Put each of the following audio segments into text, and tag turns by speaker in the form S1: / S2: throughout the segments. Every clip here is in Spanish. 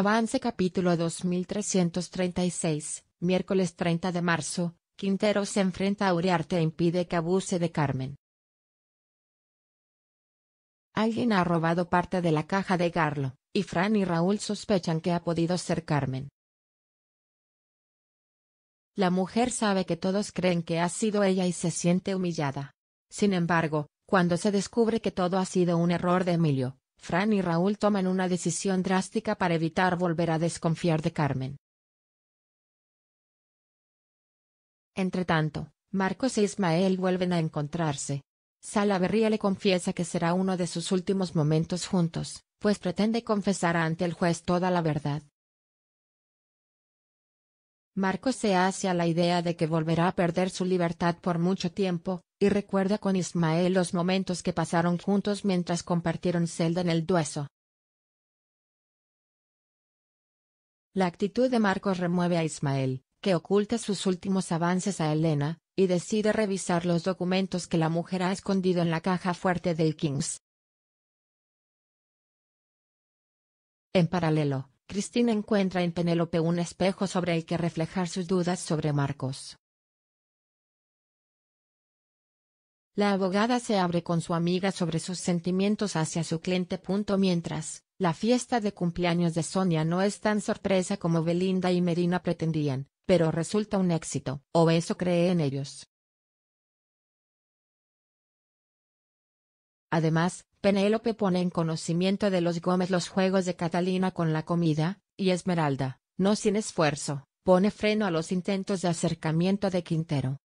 S1: Avance capítulo 2336, miércoles 30 de marzo, Quintero se enfrenta a Uriarte e impide que abuse de Carmen. Alguien ha robado parte de la caja de Garlo, y Fran y Raúl sospechan que ha podido ser Carmen. La mujer sabe que todos creen que ha sido ella y se siente humillada. Sin embargo, cuando se descubre que todo ha sido un error de Emilio, Fran y Raúl toman una decisión drástica para evitar volver a desconfiar de Carmen. Entretanto, Marcos e Ismael vuelven a encontrarse. Salaverría le confiesa que será uno de sus últimos momentos juntos, pues pretende confesar ante el juez toda la verdad. Marco se hace a la idea de que volverá a perder su libertad por mucho tiempo, y recuerda con Ismael los momentos que pasaron juntos mientras compartieron celda en el Dueso. La actitud de Marcos remueve a Ismael, que oculta sus últimos avances a Elena, y decide revisar los documentos que la mujer ha escondido en la caja fuerte del Kings. En paralelo, Cristina encuentra en Penélope un espejo sobre el que reflejar sus dudas sobre Marcos. La abogada se abre con su amiga sobre sus sentimientos hacia su cliente. Mientras, la fiesta de cumpleaños de Sonia no es tan sorpresa como Belinda y Medina pretendían, pero resulta un éxito, o eso cree en ellos. Además, Penélope pone en conocimiento de los Gómez los juegos de Catalina con la comida, y Esmeralda, no sin esfuerzo, pone freno a los intentos de acercamiento de Quintero.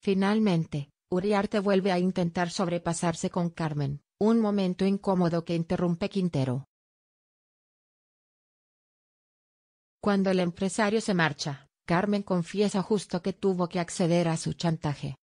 S1: Finalmente, Uriarte vuelve a intentar sobrepasarse con Carmen, un momento incómodo que interrumpe Quintero. Cuando el empresario se marcha, Carmen confiesa justo que tuvo que acceder a su chantaje.